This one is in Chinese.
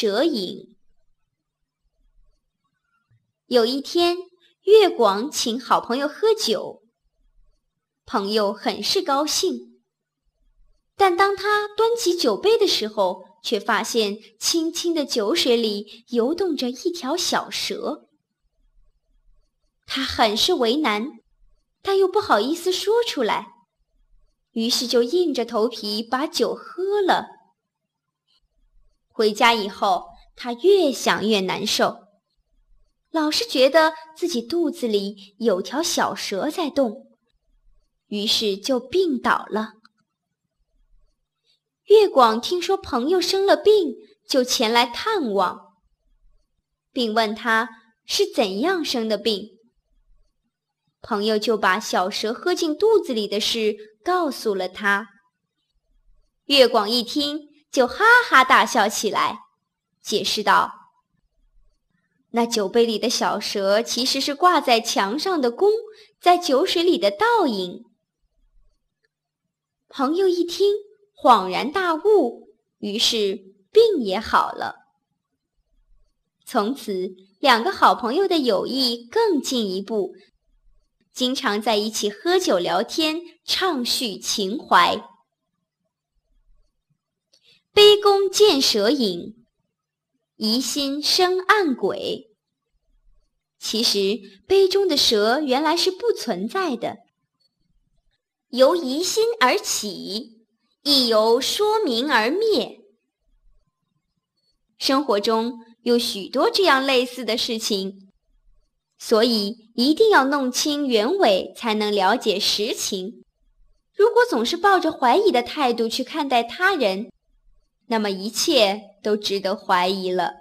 蛇影。有一天，月广请好朋友喝酒，朋友很是高兴。但当他端起酒杯的时候，却发现清清的酒水里游动着一条小蛇。他很是为难，但又不好意思说出来，于是就硬着头皮把酒喝了。回家以后，他越想越难受，老是觉得自己肚子里有条小蛇在动，于是就病倒了。月广听说朋友生了病，就前来探望，并问他是怎样生的病。朋友就把小蛇喝进肚子里的事告诉了他。月广一听。就哈哈大笑起来，解释道：“那酒杯里的小蛇，其实是挂在墙上的弓在酒水里的倒影。”朋友一听，恍然大悟，于是病也好了。从此，两个好朋友的友谊更进一步，经常在一起喝酒、聊天、畅叙情怀。杯弓见蛇影，疑心生暗鬼。其实杯中的蛇原来是不存在的，由疑心而起，亦由说明而灭。生活中有许多这样类似的事情，所以一定要弄清原委，才能了解实情。如果总是抱着怀疑的态度去看待他人，那么一切都值得怀疑了。